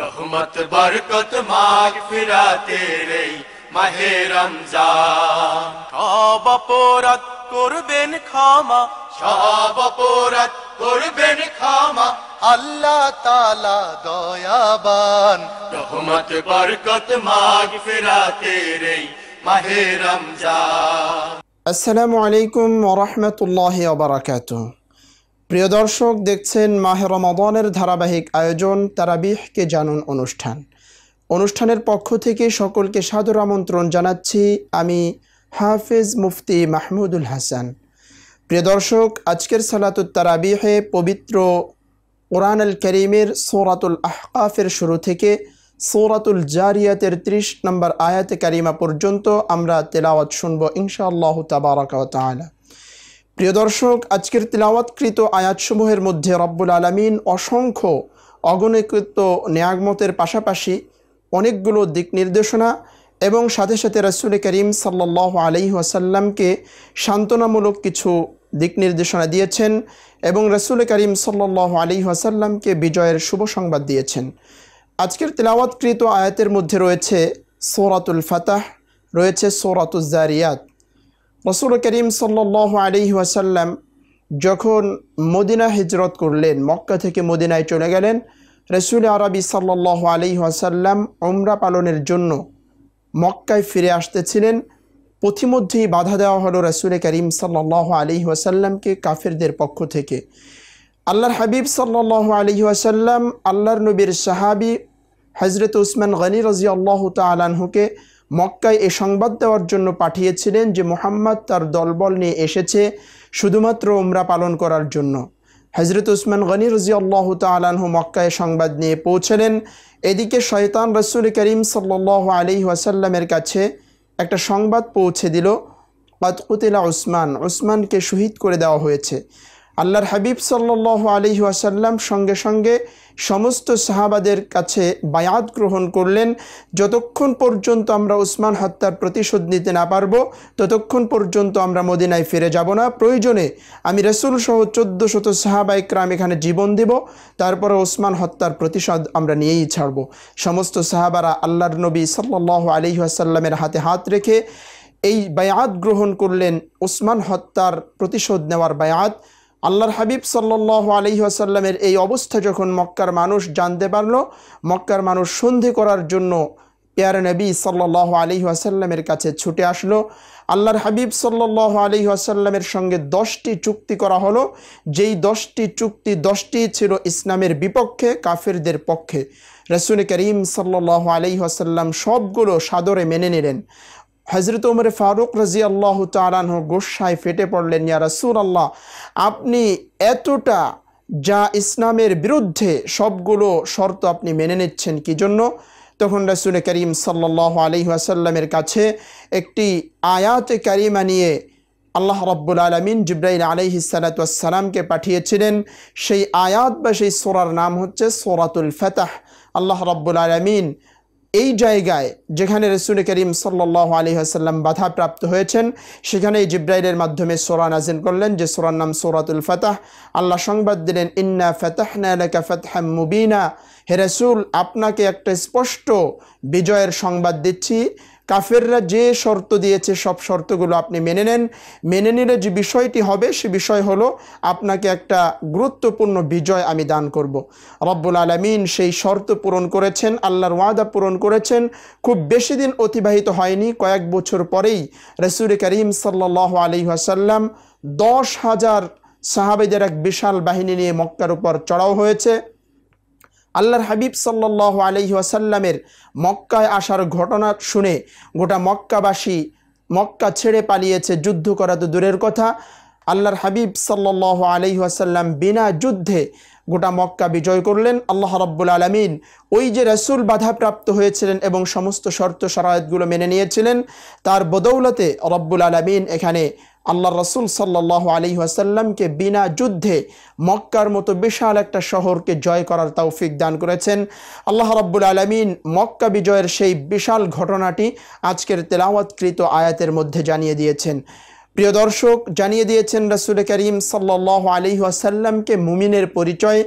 রহমত বরকত মাগ ফিরাতে রেই মাহে রমজান করবেন ক্ষমা সব অপরাধ করবেন ক্ষমা আল্লাহ তালা দয়াবান রহমত বরকত মাগ ফিরাতে রেই মাহে রমজান আসসালামু আলাইকুম ওরহমতুল্লাহ বারাকাতুহ প্রিয় দর্শক দেখছেন মাহে রমাদনের ধারাবাহিক আয়োজন তারাবিহকে জানুন অনুষ্ঠান অনুষ্ঠানের পক্ষ থেকে সকলকে সাদর আমন্ত্রণ জানাচ্ছি আমি হাফেজ মুফতি মাহমুদুল হাসান প্রিয় দর্শক আজকের সালাতুত তারাবিহে পবিত্র কোরআন আল করিমের সৌরাতুল আহকাফের শুরু থেকে সৌরাতুল জারিয়াতের ৩০ নম্বর আয়াতে কারিমা পর্যন্ত আমরা তেলাওয়াত শুনব ইনশাআল্লাহ তাবারকাল প্রিয় দর্শক আজকের তিলাওয়াতকৃত আয়াতসমূহের মধ্যে রব্বুল আলমিন অসংখ্য অগণীকৃত নেয়াগমতের পাশাপাশি অনেকগুলো দিক নির্দেশনা এবং সাথে সাথে রসুল করিম সাল্লাহ আলাইহি আসাল্লামকে সান্ত্বনামূলক কিছু দিক নির্দেশনা দিয়েছেন এবং রসুল করিম সাল্লাহ আলি আসাল্লামকে বিজয়ের শুভ সংবাদ দিয়েছেন আজকের তিলাওয়াতকৃত আয়াতের মধ্যে রয়েছে সৌরাতুল ফাতাহ রয়েছে সৌরাতুল জারিয়াত রসুল করিম সাল্লাহ আলি ওয়াসাল্লাম যখন মদিনা হিজরত করলেন মক্কা থেকে মদিনায় চলে গেলেন রসুল আরবি সাল্লাহ আলি ওয়াসাল্লাম ওমরা পালনের জন্য মক্কায় ফিরে আসতেছিলেন পথিমধ্যেই বাধা দেওয়া হলো রসুল করিম সাল্লাহ আলি ওয়াসাল্লামকে কাফেরদের পক্ষ থেকে আল্লাহর হাবিব সাল্লাহ আলি ওয়াসাল্লাম আল্লাহর নবীর সাহাবি হজরত উসমান গনি রাজি আল্লাহ তালাহুকে মক্কায় এ সংবাদ দেওয়ার জন্য পাঠিয়েছিলেন যে মোহাম্মদ তার দলবল নিয়ে এসেছে শুধুমাত্র ওমরা পালন করার জন্য হজরত উসমান গনি রাজি আল্লাহ তালাহু মক্কায় সংবাদ নিয়ে পৌঁছলেন এদিকে শয়তান রসুল করিম সাল্লাহ আলি ওয়াসাল্লামের কাছে একটা সংবাদ পৌঁছে দিল কতকুতিলা উসমান উসমানকে শহীদ করে দেওয়া হয়েছে আল্লাহর হাবিব সাল্ল আলি ওয়াসাল্লাম সঙ্গে সঙ্গে সমস্ত সাহাবাদের কাছে বায়াত গ্রহণ করলেন যতক্ষণ পর্যন্ত আমরা উসমান হত্যার প্রতিশোধ নিতে না পারবো ততক্ষণ পর্যন্ত আমরা মদিনায় ফিরে যাব না প্রয়োজনে আমি রসুল সহ চোদ্দো শত সাহাবা ইকরাম এখানে জীবন দেব তারপরে ওসমান হত্যার প্রতিশোধ আমরা নিয়েই ছাড়ব সমস্ত সাহাবারা আল্লাহর নবী সাল্লাহ আলি আসাল্লামের হাতে হাত রেখে এই বায়াত গ্রহণ করলেন ওসমান হত্যার প্রতিশোধ নেওয়ার বায়াত আল্লাহর হাবিব সাল্লাহ আসাল্লামের এই অবস্থা যখন মক্কার মানুষ জানতে পারল মক্কার মানুষ সন্ধি করার জন্য পেয়ার নবী সাল্লাহ আলি আসাল্লামের কাছে ছুটে আসলো আল্লাহর হাবিব সাল্লাহ আলি আসাল্লামের সঙ্গে দশটি চুক্তি করা হলো যেই দশটি চুক্তি দশটি ছিল ইসলামের বিপক্ষে কাফেরদের পক্ষে রসুল করিম সাল্লাহ আলি আসাল্লাম সবগুলো সাদরে মেনে নিলেন হজরত উমর ফারুক রাজি আল্লাহ তালানহ গোসায় ফেটে পড়লেন ইয়া রাসুল আল্লাহ আপনি এতটা যা ইসলামের বিরুদ্ধে সবগুলো শর্ত আপনি মেনে নিচ্ছেন কি জন্য তখন রাসুল করিম সাল্লাহ আলি আসাল্লামের কাছে একটি আয়াত কারিমা নিয়ে আল্লাহ রব্বুল আলমিন জিব্রাইল আলহি সালাতামকে পাঠিয়েছিলেন সেই আয়াত বা সেই সোরার নাম হচ্ছে সোরাতুল ফেতাহ আল্লাহ রব্বুল আলমিন এই জায়গায় যেখানে রসুল করিম সাল্লাহ আলী আসাল্লাম বাধাপ্রাপ্ত হয়েছেন এই জিব্রাইলের মাধ্যমে সোরা নাজিন করলেন যে সোরার নাম সোরাতুল ফতাহ আল্লাহ সংবাদ দিলেন ইন্না ফতাহ ফতাহাম মুবিনা হে রসুল আপনাকে একটা স্পষ্ট বিজয়ের সংবাদ দিচ্ছি কাফেররা যে শর্ত দিয়েছে সব শর্তগুলো আপনি মেনে নেন মেনে নিলে যে বিষয়টি হবে সে বিষয় হলো আপনাকে একটা গুরুত্বপূর্ণ বিজয় আমি দান করব। রব্বুল আলমিন সেই শর্ত পূরণ করেছেন আল্লাহর ওয়াদা পূরণ করেছেন খুব বেশি দিন অতিবাহিত হয়নি কয়েক বছর পরেই রসুর করিম সাল্লাহ আলী আসাল্লাম দশ হাজার সাহাবেদের এক বিশাল বাহিনী নিয়ে মক্কার উপর চড়াও হয়েছে আল্লাহর হাবিব সাল্লাহ আলহি আসাল্লামের মক্কায় আসার ঘটনা শুনে গোটা মক্কাবাসী মক্কা ছেড়ে পালিয়েছে যুদ্ধ করা তো দূরের কথা আল্লাহর হাবিব সাল্লাহ আলহি আসাল্লাম বিনা যুদ্ধে গোটা মক্কা বিজয় করলেন আল্লাহ রব্বুল আলমিন ওই যে রসুল বাধাপ্রাপ্ত হয়েছিলেন এবং সমস্ত শর্ত শরায়তগুলো মেনে নিয়েছিলেন তার বদৌলতে রব্বুল আলমিন এখানে আল্লাহ রসুল সাল্লাহ আলী আসাল্লামকে বিনা যুদ্ধে মক্কার মতো বিশাল একটা শহরকে জয় করার তৌফিক দান করেছেন আল্লাহ রব্বুল আলমিন মক্কা বিজয়ের সেই বিশাল ঘটনাটি আজকের তেলাওয়াতকৃত আয়াতের মধ্যে জানিয়ে দিয়েছেন প্রিয় দর্শক জানিয়ে দিয়েছেন রাসুল করিম সাল্লাহ আলি আসাল্লামকে মুমিনের পরিচয়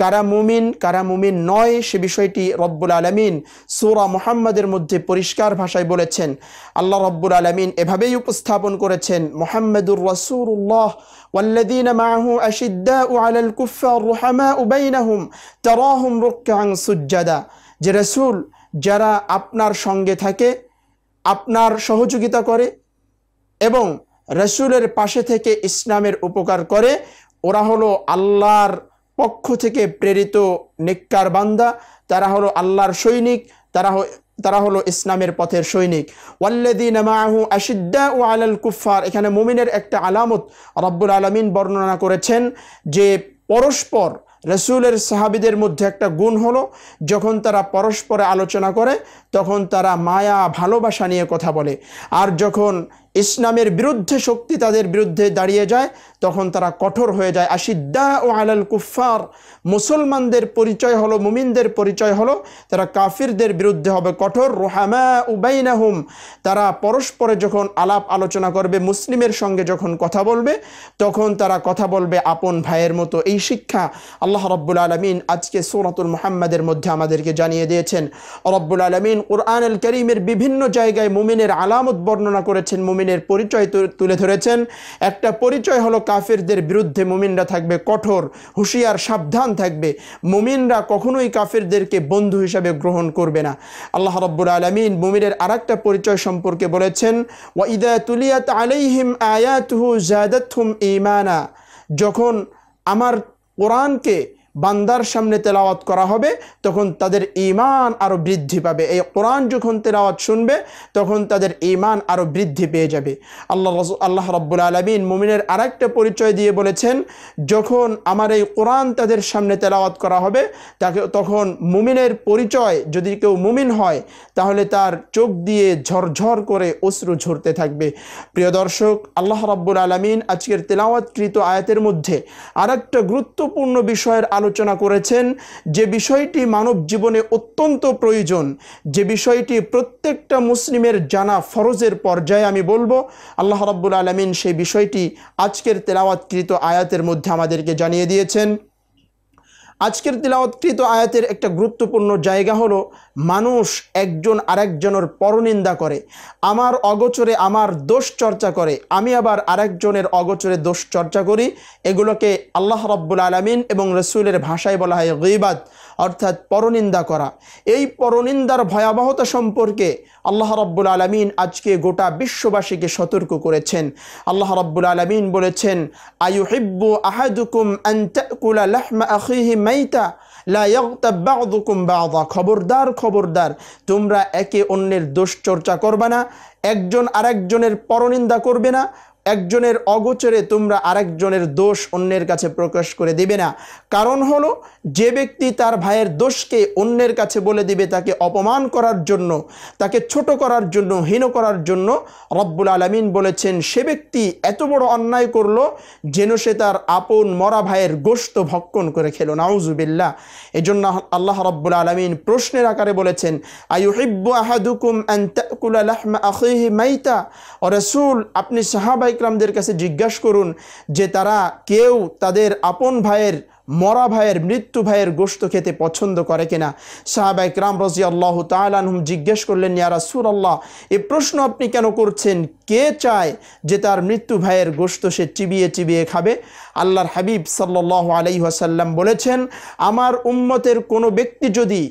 কারা মুমিন কারা মুমিন নয় সে বিষয়টি রব্বুল আলমিন সুরা মোহাম্মদের মধ্যে পরিষ্কার ভাষায় বলেছেন আল্লাহ রব্বুল আলমিন এভাবেই উপস্থাপন করেছেন মোহাম্মদুর রসুল্লাহ والذين معه أشداء على الكفار رحماء بينهم تراهم ركعا سجدا যে রসুল যারা আপনার সঙ্গে থাকে আপনার সহযোগিতা করে এবং রসুলের পাশে থেকে ইসলামের উপকার করে ওরা হলো আল্লাহর পক্ষ থেকে প্রেরিত নিকার বান্দা তারা হলো আল্লাহর সৈনিক তারা তারা হলো ইসলামের পথের সৈনিক ওয়াল্লাদিন আশিদ্দা ও আলাল কুফার এখানে মুমিনের একটা আলামত রব্বুল আলমিন বর্ণনা করেছেন যে পরস্পর রসুলের সাহাবিদের মধ্যে একটা গুণ হলো যখন তারা পরস্পরে আলোচনা করে তখন তারা মায়া ভালোবাসা নিয়ে কথা বলে আর যখন ইসলামের বিরুদ্ধে শক্তি তাদের বিরুদ্ধে দাঁড়িয়ে যায় তখন তারা কঠোর হয়ে যায় আশিদ্দা ও আলাল কুফার মুসলমানদের পরিচয় হলো মুমিনদের পরিচয় হলো তারা কাফিরদের বিরুদ্ধে হবে কঠোর রোহামা উবাইনাহুম তারা পরস্পরে যখন আলাপ আলোচনা করবে মুসলিমের সঙ্গে যখন কথা বলবে তখন তারা কথা বলবে আপন ভাইয়ের মতো এই শিক্ষা আল্লাহ রব্বুল আলমিন আজকে সৌরাতুল মোহাম্মদের মধ্যে আমাদেরকে জানিয়ে দিয়েছেন রব্বুল আলমিন কোরআন আল করিমের বিভিন্ন জায়গায় মুমিনের আলামত বর্ণনা করেছেন মুমিন মুমিনের পরিচয় তুলে ধরেছেন একটা পরিচয় হলো কাফেরদের বিরুদ্ধে মুমিনরা থাকবে কঠোর হুঁশিয়ার সাবধান থাকবে মুমিনরা কখনোই কাফেরদেরকে বন্ধু হিসাবে গ্রহণ করবে না আল্লাহ রব্বুল আলমিন মুমিনের আর পরিচয় সম্পর্কে বলেছেন ওয়াইদা তুলিয়াত আলাইহিম আয়াতহু জাদাতহুম ইমানা যখন আমার কোরআনকে বান্দার সামনে তেলাওয়াত করা হবে তখন তাদের ইমান আরও বৃদ্ধি পাবে এই কোরআন যখন তেলাওয়াত শুনবে তখন তাদের ইমান আরও বৃদ্ধি পেয়ে যাবে আল্লাহ আল্লাহ রব্বুল আলমিন মুমিনের আরেকটা পরিচয় দিয়ে বলেছেন যখন আমার এই কোরআন তাদের সামনে তেলাওয়াত করা হবে তাকে তখন মুমিনের পরিচয় যদি কেউ মুমিন হয় তাহলে তার চোখ দিয়ে ঝরঝর করে অশ্রু ঝরতে থাকবে প্রিয় দর্শক আল্লাহ রব্বুল আলমিন আজকের তেলাওয়াতকৃত আয়াতের মধ্যে আরেকটা গুরুত্বপূর্ণ বিষয়ের আলোচনা করেছেন যে বিষয়টি মানব জীবনে অত্যন্ত প্রয়োজন যে বিষয়টি প্রত্যেকটা মুসলিমের জানা ফরজের পর্যায়ে আমি বলবো আল্লাহ রাব্বুল আলমিন সেই বিষয়টি আজকের তেলাওয়াতকৃত আয়াতের মধ্যে আমাদেরকে জানিয়ে দিয়েছেন আজকের তিলাওয়াতকৃত আয়াতের একটা গুরুত্বপূর্ণ জায়গা হলো মানুষ একজন আরেকজনের পরনিন্দা করে আমার অগোচরে আমার দোষ চর্চা করে আমি আবার আরেকজনের অগোচরে দোষ চর্চা করি এগুলোকে আল্লাহ রব্বুল আলমিন এবং রসুলের ভাষায় বলা হয় গিবাদ অর্থাৎ পরনিন্দা করা এই পরনিন্দার ভয়াবহতা সম্পর্কে আল্লাহ রব্বুল আলমিন আজকে গোটা বিশ্ববাসীকে সতর্ক করেছেন আল্লাহ রব্বুল আলমিন বলেছেন আয়ু হিব্বু আহাদুকুম আন্তাকুলা লাহমা আখিহি মাইতা খবরদার খবরদার তোমরা একে অন্যের দোষ চর্চা করবে না একজন আরেকজনের পরনিন্দা করবে না একজনের অগোচরে তোমরা আরেকজনের দোষ অন্যের কাছে প্রকাশ করে দিবে না কারণ হলো যে ব্যক্তি তার ভাইয়ের দোষকে অন্যের কাছে বলে দিবে তাকে অপমান করার জন্য তাকে ছোট করার জন্য হীন করার জন্য রব্বুল আলমিন বলেছেন সে ব্যক্তি এত বড় অন্যায় করল যেন সে তার আপন মরা ভাইয়ের গোস্ত ভক্ষণ করে খেল নাউজুবিল্লা এজন্য আল্লাহ রব্বুল আলমিন প্রশ্নের আকারে বলেছেন হিব্বু আহাদুকুম আন্তাকুলা লাহমা আখিহি মাইতা ও রসুল আপনি সাহাবাই ইকরামদের কাছে জিজ্ঞাসা করুন যে তারা কেউ তাদের আপন ভাইয়ের মরা ভাইয়ের মৃত্যু ভাইয়ের গোশত খেতে পছন্দ করে কিনা সাহাবা ইকরাম রাজি আল্লাহ তালানহুম জিজ্ঞেস করলেন ইয়ারা সুর আল্লাহ এ প্রশ্ন আপনি কেন করছেন কে চায় যে তার মৃত্যু ভাইয়ের গোশত সে চিবিয়ে চিবিয়ে খাবে আল্লাহর হাবিব সাল্লাহ আসাল্লাম বলেছেন আমার উম্মতের কোনো ব্যক্তি যদি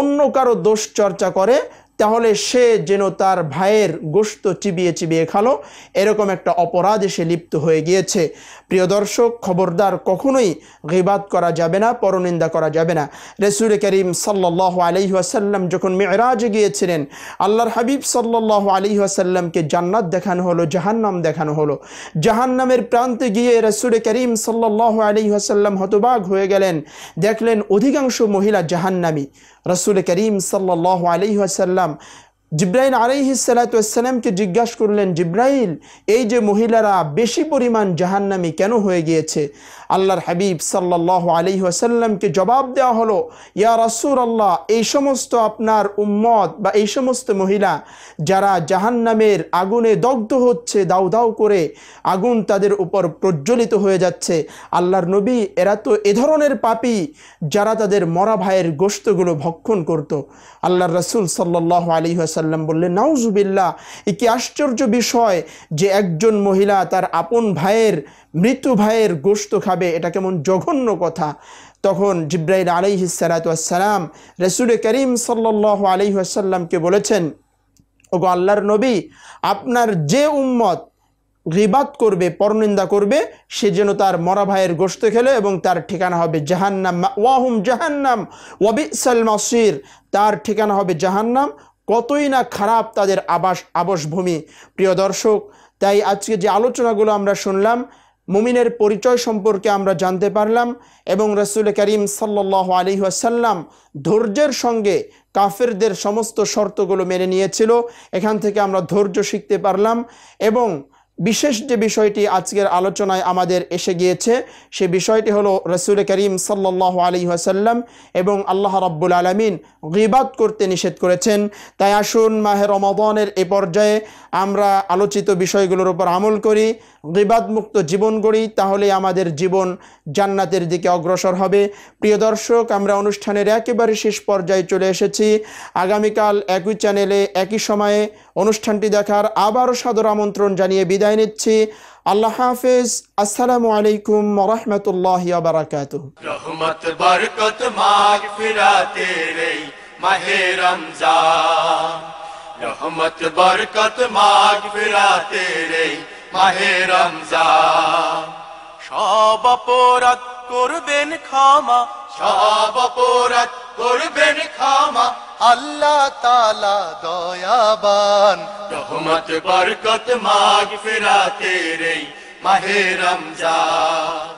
অন্য কারো দোষ চর্চা করে তাহলে সে যেন তার ভাইয়ের গোস্ত চিবিয়ে চিবিয়ে খালো এরকম একটা অপরাধে সে লিপ্ত হয়ে গিয়েছে প্রিয় দর্শক খবরদার কখনোই গিবাদ করা যাবে না পরনিন্দা করা যাবে না রেসুল করিম সাল্লাহ আলহিহাসাল্লাম যখন মেয়েরাজ গিয়েছিলেন আল্লাহর হাবিব সাল্লাহ আলহিহাসাল্লামকে জান্নাত দেখানো হলো জাহান্নাম দেখানো হলো জাহান্নামের প্রান্তে গিয়ে রেসুল করিম সাল্লাহ আলহিহাসাল্লাম হতবাগ হয়ে গেলেন দেখলেন অধিকাংশ মহিলা জাহান্নামী রসুল করিম সাল্লাহ আলহিহাসাল্লাম সালাম জিব্রাইল আলাইহি কে জিজ্ঞাসা করলেন জিব্রাইল এই যে মহিলারা বেশি পরিমাণ জাহান্নামি কেন হয়ে গিয়েছে আল্লাহর হাবিব সাল্লাহ আলী আসাল্লামকে জবাব দেওয়া হলো ইয়া রাসুল আল্লাহ এই সমস্ত আপনার উম্মত বা এই সমস্ত মহিলা যারা জাহান্নামের আগুনে দগ্ধ হচ্ছে দাউ দাউ করে আগুন তাদের উপর প্রজ্বলিত হয়ে যাচ্ছে আল্লাহর নবী এরা তো এ ধরনের পাপি যারা তাদের মরা ভাইয়ের গোস্তগুলো ভক্ষণ করত। আল্লাহর রাসুল সাল্লাহ আলী আসাল্লাম বললেন নাউজুবিল্লা এ কি আশ্চর্য বিষয় যে একজন মহিলা তার আপন ভাইয়ের মৃত্যু ভাইয়ের গোস্ত খাবে যাবে এটা কেমন জঘন্য কথা তখন জিব্রাইল আলাইহ সালাতাম রসুল করিম সাল্লাহ আলহিহাসাল্লামকে বলেছেন ওগো আল্লাহর নবী আপনার যে উম্মত রিবাদ করবে পরনিন্দা করবে সে যেন তার মরা ভাইয়ের গোস্ত খেলে এবং তার ঠিকানা হবে জাহান্নাম ওয়াহুম জাহান্নাম ওয়াবিসাল মাসির তার ঠিকানা হবে জাহান্নাম কতই না খারাপ তাদের আবাস আবাসভূমি প্রিয় দর্শক তাই আজকে যে আলোচনাগুলো আমরা শুনলাম মুমিনের পরিচয় সম্পর্কে আমরা জানতে পারলাম এবং রসুল করিম সাল্লাহ আলী আসাল্লাম ধৈর্যের সঙ্গে কাফেরদের সমস্ত শর্তগুলো মেনে নিয়েছিল এখান থেকে আমরা ধৈর্য শিখতে পারলাম এবং বিশেষ যে বিষয়টি আজকের আলোচনায় আমাদের এসে গিয়েছে সে বিষয়টি হলো রসুল করিম সাল্লাহ আলী আসাল্লাম এবং আল্লাহ রব্বুল আলমিন গিবাদ করতে নিষেধ করেছেন তাই আসুন মাহে রমবনের এ পর্যায়ে আমরা আলোচিত বিষয়গুলোর উপর আমল করি গিবাদমুক্ত জীবন গড়ি তাহলে আমাদের জীবন জান্নাতের দিকে অগ্রসর হবে প্রিয় দর্শক আমরা অনুষ্ঠানের একেবারে শেষ পর্যায়ে চলে এসেছি আগামীকাল একই চ্যানেলে একই সময়ে অনুষ্ঠানটি দেখার আবারও সাদর আমন্ত্রণ জানিয়ে বিদায় বিদায় নিচ্ছি আল্লাহ হাফিজ আসসালামু আলাইকুম রহমতুল্লাহ বারাকাত বরকত মাগ রহমত বরকত মাগ ফিরাতে রে মাহে রমজান সব অপরাধ করবেন ক্ষমা সব অপরাধ করবেন ক্ষমা اللہ تعالی دویابان بان رحمت برکت ماغ فرا تیرے مہ رمضان